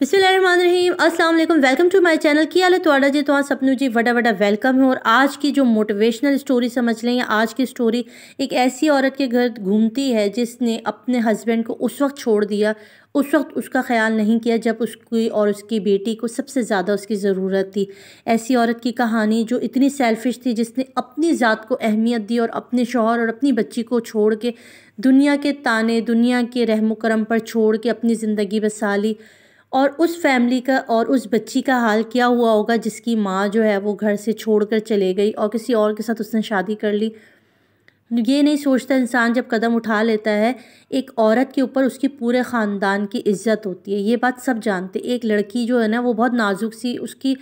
बिसमीम अस्सलाम वालेकुम वेलकम टू माय चैनल की हाल है जी तो सपनू जी वडा वडा वेलकम है और आज की जो मोटिवेशनल स्टोरी समझ लें या आज की स्टोरी एक ऐसी औरत के घर घूमती है जिसने अपने हस्बैंड को उस वक्त छोड़ दिया उस वक्त उसका ख्याल नहीं किया जब उसकी और उसकी बेटी को सबसे ज़्यादा उसकी ज़रूरत थी ऐसी औरत की कहानी जो इतनी सेल्फिश थी जिसने अपनी ज़ात को अहमियत दी और अपने शोहर और अपनी बच्ची को छोड़ के दुनिया के ताने दुनिया के रहम करम पर छोड़ के अपनी ज़िंदगी बसा ली और उस फैमिली का और उस बच्ची का हाल क्या हुआ होगा जिसकी माँ जो है वो घर से छोड़ कर चले गई और किसी और के साथ उसने शादी कर ली ये नहीं सोचता इंसान जब कदम उठा लेता है एक औरत के ऊपर उसकी पूरे ख़ानदान की इज्जत होती है ये बात सब जानते एक लड़की जो है ना वो बहुत नाजुक सी उसकी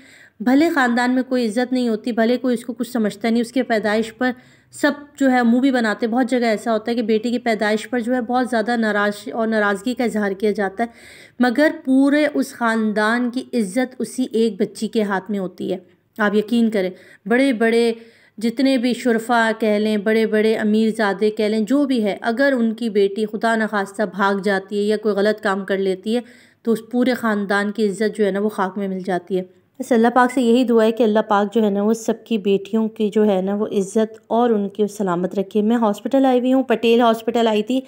भले ख़ानदान में कोई इज्जत नहीं होती भले कोई उसको कुछ समझता नहीं उसके पैदाइश पर सब जो है मूवी बनाते बहुत जगह ऐसा होता है कि बेटी की पैदाइश पर जो है बहुत ज़्यादा नाराज और नाराज़गी का इजहार किया जाता है मगर पूरे उस ख़ानदान की इज़्ज़त उसी एक बच्ची के हाथ में होती है आप यकीन करें बड़े बड़े जितने भी शुरफा कह लें बड़े बड़े अमीरजादे कह लें जो भी है अगर उनकी बेटी खुदा न खास्ता भाग जाती है या कोई गलत काम कर लेती है तो उस पूरे ख़ानदान की इज़्ज़त जो है ना वो खाक में मिल जाती है बस अल्लाह पाक से यही दुआ है कि अल्लाह पाक जो है ना वो सबकी बेटियों की जो है ना वो इज़्ज़त और उनकी सलामत रखे मैं हॉस्पिटल आई हुई हूँ पटेल हॉस्पिटल आई थी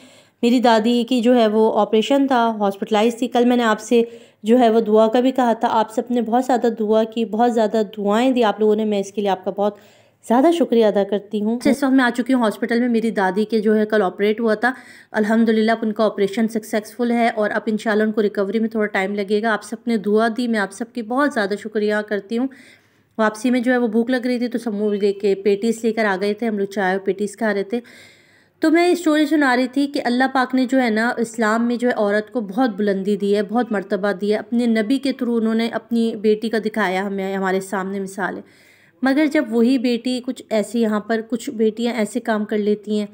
मेरी दादी की जो है वो ऑपरेशन था हॉस्पिटलाइज थी कल मैंने आपसे जो है वो दुआ का भी कहा था आप सब ने बहुत ज़्यादा दुआ की बहुत ज़्यादा दुआएँ दी आप लोगों ने मैं इसके लिए आपका बहुत ज़्यादा शुक्रिया अदा करती हूँ जिस वक्त मैं आ चुकी हूँ हॉस्पिटल में मेरी दादी के जो है कल ऑपरेट हुआ था अल्हम्दुलिल्लाह उनका ऑपरेशन सक्सेसफुल है और अब इन उनको रिकवरी में थोड़ा टाइम लगेगा आप सबने दुआ दी मैं आप सबकी बहुत ज़्यादा शुक्रिया करती हूँ वापसी में जो है वो भूख लग रही थी तो समूह लेके पेटीस लेकर आ गए थे हम लोग चाय और पेटीस खा रहे थे तो मैं स्टोरी सुना रही थी कि अल्लाह पाक ने जो है ना इस्लाम में जो है औरत को बहुत बुलंदी दी है बहुत मर्तबा दी है अपने नबी के थ्रू उन्होंने अपनी बेटी का दिखाया हमें हमारे सामने मिसाल है मगर जब वही बेटी कुछ ऐसी यहाँ पर कुछ बेटियाँ ऐसे काम कर लेती हैं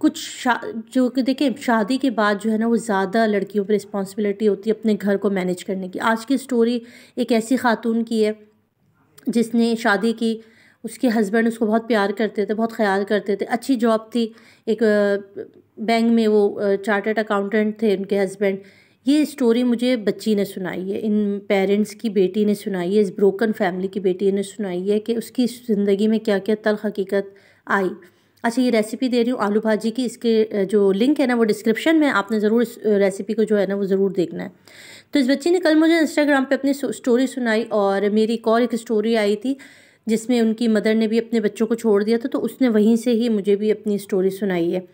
कुछ शा जो कि देखें शादी के बाद जो है ना वो ज़्यादा लड़कियों पर रिस्पॉन्सिबिलिटी होती है अपने घर को मैनेज करने की आज की स्टोरी एक ऐसी खातून की है जिसने शादी की उसके हस्बैंड उसको बहुत प्यार करते थे बहुत ख्याल करते थे अच्छी जॉब थी एक बैंक में वो चार्टर्ड अकाउंटेंट थे उनके हस्बैंड ये स्टोरी मुझे बच्ची ने सुनाई है इन पेरेंट्स की बेटी ने सुनाई है इस ब्रोकन फैमिली की बेटी ने सुनाई है कि उसकी ज़िंदगी में क्या क्या तल हकीकत आई अच्छा ये रेसिपी दे रही हूँ आलू भाजी की इसके जो लिंक है ना वो डिस्क्रिप्शन में आपने ज़रूर इस रेसिपी को जो है ना वो ज़रूर देखना है तो इस बच्ची ने कल मुझे इंस्टाग्राम पे अपनी स्टोरी सुनाई और मेरी एक और एक स्टोरी आई थी जिसमें उनकी मदर ने भी अपने बच्चों को छोड़ दिया था तो उसने वहीं से ही मुझे भी अपनी स्टोरी सुनाई है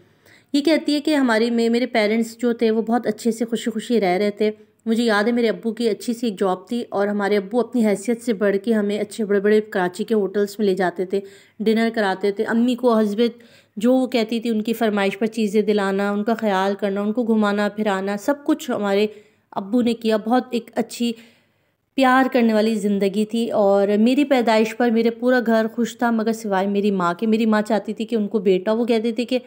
ये कहती है कि हमारी मे, मेरे पेरेंट्स जो थे वो बहुत अच्छे से खुशी खुशी रह रहे थे मुझे याद है मेरे अब्बू की अच्छी सी एक जॉब थी और हमारे अबू अपनी हैसियत से बढ़ के हमें अच्छे बड़े बड़े कराची के होटल्स में ले जाते थे डिनर कराते थे अम्मी को हस्ब जो वो कहती थी उनकी फरमाइश पर चीज़ें दिलाना उनका ख्याल करना उनको घुमाना फिराना सब कुछ हमारे अबू ने किया बहुत एक अच्छी प्यार करने वाली ज़िंदगी थी और मेरी पैदाइश पर मेरे पूरा घर खुश था मगर सिवाय मेरी माँ के मेरी माँ चाहती थी कि उनको बेटा वो कहते थे कि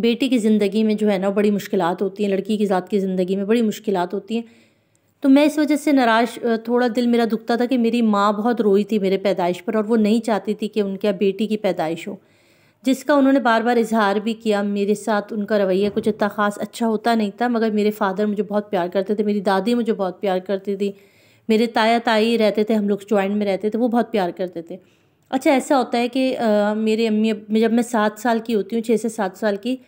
बेटी की ज़िंदगी में जो है ना बड़ी मुश्किल होती हैं लड़की की ज़ात की ज़िंदगी में बड़ी मुश्किल होती हैं तो मैं इस वजह से नाराज़ थोड़ा दिल मेरा दुखता था कि मेरी माँ बहुत रोई थी मेरे पैदाइश पर और वो नहीं चाहती थी कि उनके बेटी की पैदाइश हो जिसका उन्होंने बार बार इजहार भी किया मेरे साथ उनका रवैया कुछ इतना ख़ास अच्छा होता नहीं था मगर मेरे फादर मुझे बहुत प्यार करते थे मेरी दादी मुझे बहुत प्यार करती थी मेरे ताया ताई रहते थे हम लोग ज्वाइंट में रहते थे वो बहुत प्यार करते थे अच्छा ऐसा होता है कि आ, मेरे अम्मी जब मैं सात साल की होती हूँ छः से सात साल की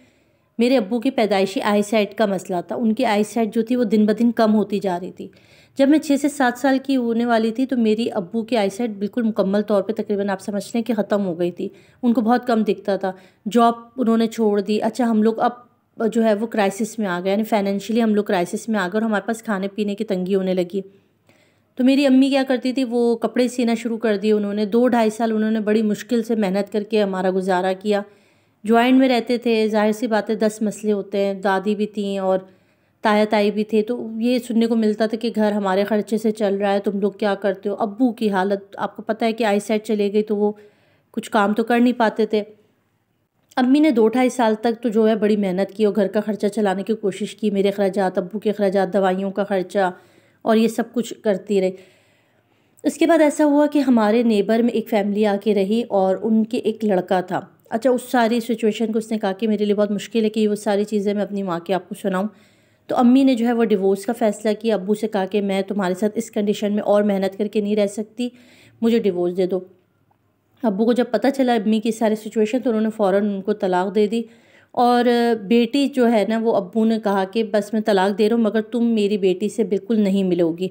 मेरे अबू की पैदाइशी आई साइड का मसला था उनकी आई साइड जो थी वो दिन ब दिन कम होती जा रही थी जब मैं छः से सात साल की होने वाली थी तो मेरी अबू की आई साइड बिल्कुल मुकम्मल तौर पे तकरीबन आप समझ लें कि ख़त्म हो गई थी उनको बहुत कम दिखता था जॉब उन्होंने छोड़ दी अच्छा हम लोग अब जो है वो क्राइसिस में आ गए यानी फाइनेंशियली हम लोग क्राइसिस में आ गए और हमारे पास खाने पीने की तंगी होने लगी तो मेरी अम्मी क्या करती थी वो कपड़े सीना शुरू कर दिए उन्होंने दो ढाई साल उन्होंने बड़ी मुश्किल से मेहनत करके हमारा गुजारा किया जॉइंट में रहते थे जाहिर सी बातें दस मसले होते हैं दादी भी थी और ताया ताई भी थे तो ये सुनने को मिलता था कि घर हमारे खर्चे से चल रहा है तुम लोग क्या करते हो अबू की हालत आपको पता है कि आई साइड चले गई तो वो कुछ काम तो कर नहीं पाते थे अम्मी ने दो ढाई साल तक तो जो है बड़ी मेहनत की और घर का खर्चा चलाने की कोशिश की मेरे अखराज अबू के अखराज दवाइयों का खर्चा और ये सब कुछ करती रही इसके बाद ऐसा हुआ कि हमारे नेबर में एक फैमिली आके रही और उनके एक लड़का था अच्छा उस सारी सिचुएशन को उसने कहा कि मेरे लिए बहुत मुश्किल है कि वो सारी चीज़ें मैं अपनी माँ के आपको सुनाऊँ तो अम्मी ने जो है वो डिवोर्स का फ़ैसला किया अबू से कहा कि मैं तुम्हारे साथ इस कंडीशन में और मेहनत करके नहीं रह सकती मुझे डिवोर्स दे दो अबू को जब पता चला अम्मी की सारी सिचुएशन तो उन्होंने फ़ौर उनको तलाक दे दी और बेटी जो है ना वो अबू ने कहा कि बस मैं तलाक दे रहा हूँ मगर तुम मेरी बेटी से बिल्कुल नहीं मिलोगी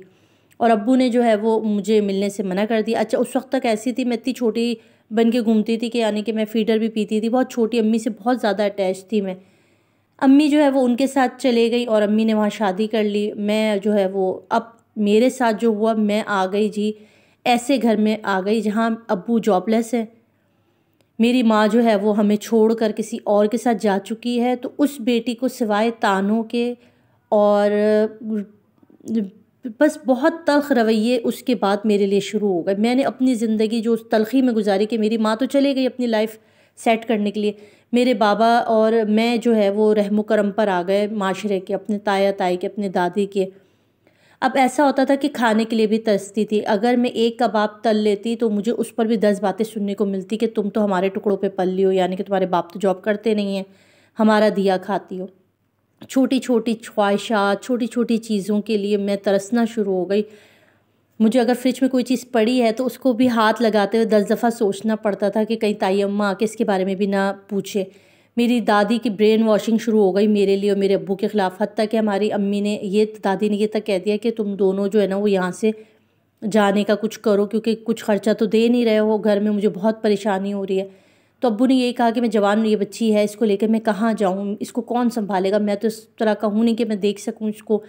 और अबू ने जो है वो मुझे मिलने से मना कर दिया अच्छा उस वक्त तक ऐसी थी मैं इतनी छोटी बन के घूमती थी कि यानी कि मैं फीडर भी पीती थी बहुत छोटी अम्मी से बहुत ज़्यादा अटैच थी मैं अम्मी जो है वो उनके साथ चले गई और अम्मी ने वहाँ शादी कर ली मैं जो है वो अब मेरे साथ जो हुआ मैं आ गई जी ऐसे घर में आ गई जहाँ अबू जॉबलेस हैं मेरी माँ जो है वो हमें छोड़ कर किसी और के साथ जा चुकी है तो उस बेटी को सिवाय तानों के और बस बहुत तलख रवैये उसके बाद मेरे लिए शुरू हो गए मैंने अपनी ज़िंदगी जो उस तलखी में गुजारी कि मेरी माँ तो चले गई अपनी लाइफ सेट करने के लिए मेरे बाबा और मैं जो है वो रहमो करम पर आ गए माशरे के अपने ताया ताई के अपने दादी के अब ऐसा होता था कि खाने के लिए भी तरसती थी अगर मैं एक कबाब तल लेती तो मुझे उस पर भी दस बातें सुनने को मिलती कि तुम तो हमारे टुकड़ों पर पल ली हो यानी कि तुम्हारे बाप तो जॉब करते नहीं हैं हमारा दिया खाती हो छोटी छोटी ख्वाहिशात छोटी छोटी चीज़ों के लिए मैं तरसना शुरू हो गई मुझे अगर फ्रिज में कोई चीज़ पड़ी है तो उसको भी हाथ लगाते हुए दस दफ़ा सोचना पड़ता था कि कहीं ताई अम्मा आके इसके बारे में भी ना पूछे मेरी दादी की ब्रेन वॉशिंग शुरू हो गई मेरे लिए और मेरे अबू के ख़िलाफ़ हती कि हमारी अम्मी ने ये दादी ने ये तक कह दिया कि तुम दोनों जो है ना वो यहाँ से जाने का कुछ करो क्योंकि कुछ ख़र्चा तो दे नहीं रहे हो घर में मुझे बहुत परेशानी हो रही है तो अबू ने यही कहा कि मैं जवान ये बच्ची है इसको लेकर मैं कहाँ जाऊँ इसको कौन संभालेगा मैं तो इस तरह का हूँ नहीं कि मैं देख सकूँ इसको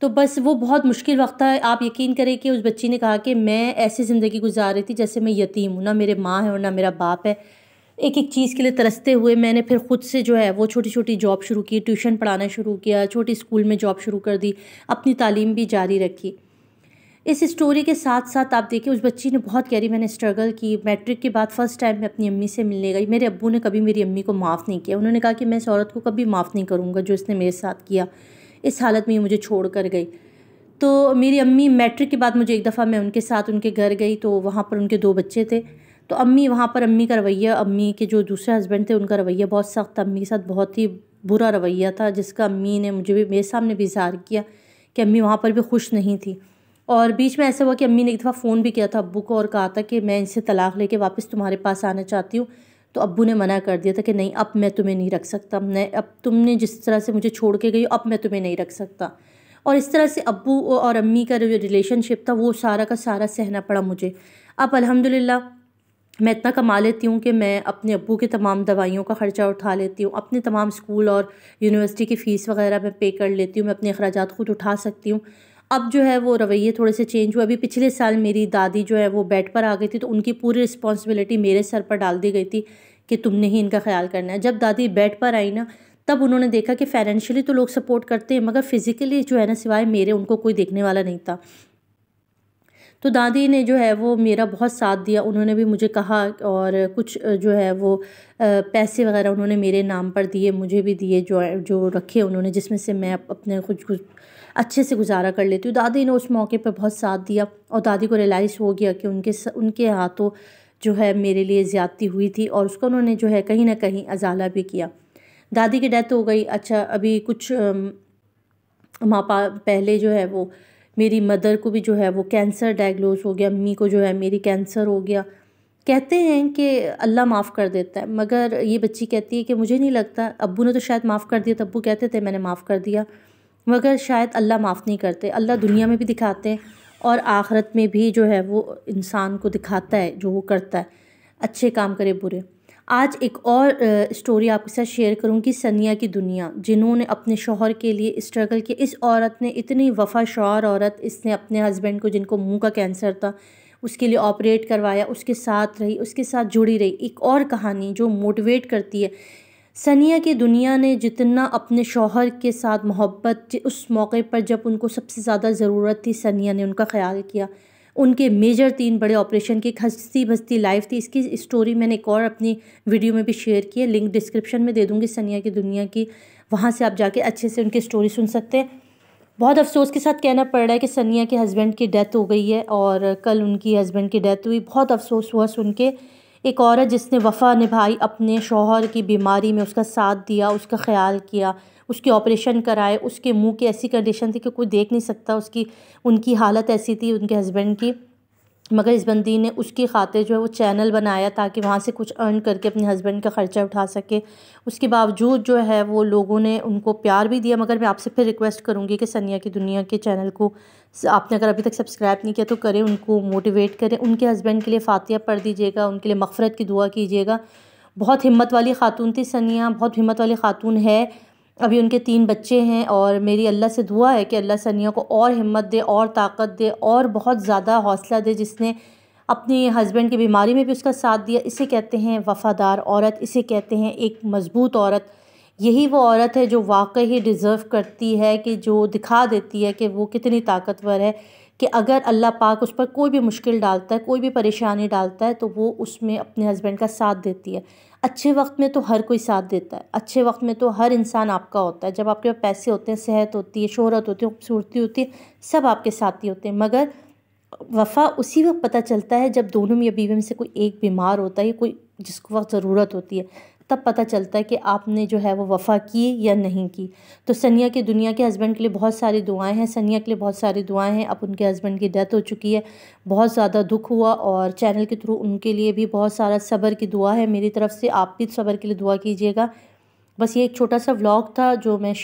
तो बस वो बहुत मुश्किल वक्त था आप यकीन करें कि उस बच्ची ने कहा कि मैं ऐसी ज़िंदगी गुजार रही थी जैसे मैं यतीम हूँ ना मेरे माँ है और ना मेरा बाप है एक एक चीज़ के लिए तरसते हुए मैंने फिर ख़ुद से जो है वो छोटी छोटी जॉब शुरू की ट्यूशन पढ़ाना शुरू किया छोटी स्कूल में जॉब शुरू कर दी अपनी तालीम भी जारी रखी इस स्टोरी के साथ साथ आप देखिए उस बच्ची ने बहुत रही मैंने स्ट्रगल की मैट्रिक के बाद फ़र्स्ट टाइम मैं अपनी अम्मी से मिलने गई मेरे अब्बू ने कभी मेरी अम्मी को माफ़ नहीं किया उन्होंने कहा कि मैं इस औरत को कभी माफ़ नहीं करूँगा जो इसने मेरे साथ किया इस हालत में ये मुझे छोड़ कर गई तो मेरी अम्मी मैट्रिक के बाद मुझे एक दफ़ा मैं उनके साथ उनके घर गई तो वहाँ पर उनके दो बच्चे थे तो अम्मी वहाँ पर अम्मी का रवैया अम्मी के जो दूसरे हस्बैंड थे उनका रवैया बहुत सख्त था अम्मी के साथ बहुत ही बुरा रवैया था जिसका अम्मी ने मुझे भी मेरे सामने भी इजहार किया कि अम्मी वहाँ पर भी खुश नहीं थी और बीच में ऐसा हुआ कि अम्मी ने एक दफ़ा फ़ोन भी किया था अबू को और कहा था कि मैं इनसे तलाक़ लेके वापस तुम्हारे पास आना चाहती हूँ तो अबू ने मना कर दिया था कि नहीं अब मैं तुम्हें नहीं रख सकता मैं अब तुमने जिस तरह से मुझे छोड़ के गई अब मैं तुम्हें नहीं रख सकता और इस तरह से अबू और अम्मी का जो रिलेशनशिप था वो सारा का सारा सहना पड़ा मुझे अब अलहमदिल्ला मैं इतना कमा लेती हूँ कि मैं अपने अबू की तमाम दवाइयों का ख़र्चा उठा लेती हूँ अपने तमाम स्कूल और यूनिवर्सिटी की फ़ीस वगैरह मैं पे कर लेती हूँ मैं अपने अखराज ख़ुद उठा सकती हूँ अब जो है वो रवैये थोड़े से चेंज हुए अभी पिछले साल मेरी दादी जो है वो बेड पर आ गई थी तो उनकी पूरी रिस्पॉन्सिबिलिटी मेरे सर पर डाल दी गई थी कि तुमने ही इनका ख्याल करना है जब दादी बेड पर आई ना तब उन्होंने देखा कि फाइनेंशियली तो लोग सपोर्ट करते हैं मगर फ़िज़िकली जो है ना सिवाय मेरे उनको कोई देखने वाला नहीं था तो दादी ने जो है वो मेरा बहुत साथ दिया उन्होंने भी मुझे कहा और कुछ जो है वो पैसे वगैरह उन्होंने मेरे नाम पर दिए मुझे भी दिए जो जो रखे उन्होंने जिसमें से मैं अपने कुछ कुछ अच्छे से गुजारा कर लेती हूँ दादी ने उस मौके पर बहुत साथ दिया और दादी को रियलाइज़ हो गया कि उनके उनके हाथों जो है मेरे लिए ज़्यादती हुई थी और उसको उन्होंने जो है कहीं ना कहीं अजाला भी किया दादी की डेथ हो गई अच्छा अभी कुछ माँ पहले जो है वो मेरी मदर को भी जो है वो कैंसर डायग्नोज हो गया अम्मी को जो है मेरी कैंसर हो गया कहते हैं कि अल्लाह माफ़ कर देता है मगर ये बच्ची कहती है कि मुझे नहीं लगता अबू ने तो शायद माफ़ कर दिया तो अबू कहते थे मैंने माफ़ कर दिया मगर शायद अल्लाह माफ़ नहीं करते अल्लाह दुनिया में भी दिखाते हैं और आखरत में भी जो है वो इंसान को दिखाता है जो वो करता है अच्छे काम करे बुरे आज एक और स्टोरी आपके साथ शेयर करूं कि सनिया की दुनिया जिन्होंने अपने शोहर के लिए स्ट्रगल किया इस औरत ने इतनी वफा शौर औरत इसने अपने हस्बैंड को जिनको मुंह का कैंसर था उसके लिए ऑपरेट करवाया उसके साथ रही उसके साथ जुड़ी रही एक और कहानी जो मोटिवेट करती है सनिया की दुनिया ने जितना अपने शोहर के साथ मोहब्बत उस मौके पर जब उनको सबसे ज़्यादा ज़रूरत थी सनिया ने उनका ख्याल किया उनके मेजर तीन बड़े ऑपरेशन की खस्ती बस्ती लाइफ थी इसकी स्टोरी मैंने एक और अपनी वीडियो में भी शेयर की है लिंक डिस्क्रिप्शन में दे दूँगी सनिया की दुनिया की वहाँ से आप जाके अच्छे से उनकी स्टोरी सुन सकते हैं बहुत अफसोस के साथ कहना पड़ रहा है कि सनिया के हस्बैंड की डेथ हो गई है और कल उनकी हस्बैंड की डेथ हुई बहुत अफसोस हुआ सुन के एक औरत जिसने वफ़ा निभाई अपने शोहर की बीमारी में उसका साथ दिया उसका ख्याल किया उसके ऑपरेशन कराए उसके मुंह की ऐसी कंडीशन थी कि कोई देख नहीं सकता उसकी उनकी हालत ऐसी थी उनके हस्बैंड की मगर इस बंदी ने उसकी खातिर जो है वो चैनल बनाया ताकि वहाँ से कुछ अर्न करके अपने हस्बैंड का ख़र्चा उठा सके उसके बावजूद जो है वो लोगों ने उनको प्यार भी दिया मगर मैं आपसे फिर रिक्वेस्ट करूँगी कि सनिया की दुनिया के चैनल को आपने अगर अभी तक सब्सक्राइब नहीं किया तो करें उनको मोटिवेट करें उनके हस्बैंड के लिए फ़ातिया पढ़ दीजिएगा उनके लिए मफ़रत की दुआ कीजिएगा बहुत हिम्मत वाली खातून थी सनिया बहुत हिम्मत वाली खातून है अभी उनके तीन बच्चे हैं और मेरी अल्लाह से दुआ है कि अल्लाह सनिया को और हिम्मत दे और ताकत दे और बहुत ज़्यादा हौसला दे जिसने अपने हस्बैंड की बीमारी में भी उसका साथ दिया इसे कहते हैं वफ़ादार औरत इसे कहते हैं एक मज़बूत औरत यही वो औरत है जो वाकई ही डिज़र्व करती है कि जो दिखा देती है कि वो कितनी ताकतवर है कि अगर अल्लाह पाक उस पर कोई भी मुश्किल डालता है कोई भी परेशानी डालता है तो वो उसमें अपने हस्बैंड का साथ देती है अच्छे वक्त में तो हर कोई साथ देता है अच्छे वक्त में तो हर इंसान आपका होता है जब आपके पास पैसे होते हैं सेहत होती है शोहरत होती है खूबसूरती होती है सब आपके साथ ही होते हैं मगर वफा उसी वक्त पता चलता है जब दोनों में या बीवी में से कोई एक बीमार होता है या कोई जिसको वक्त ज़रूरत होती है तब पता चलता है कि आपने जो है वो वफ़ा की या नहीं की तो सनिया के दुनिया के हस्बैंड के लिए बहुत सारी दुआएं हैं सनिया के लिए बहुत सारी दुआएं हैं अब उनके हस्बैंड की डेथ हो चुकी है बहुत ज़्यादा दुख हुआ और चैनल के थ्रू उनके लिए भी बहुत सारा सब्र की दुआ है मेरी तरफ से आप भी सब्र के लिए दुआ कीजिएगा बस ये एक छोटा सा व्लॉग था जो मैं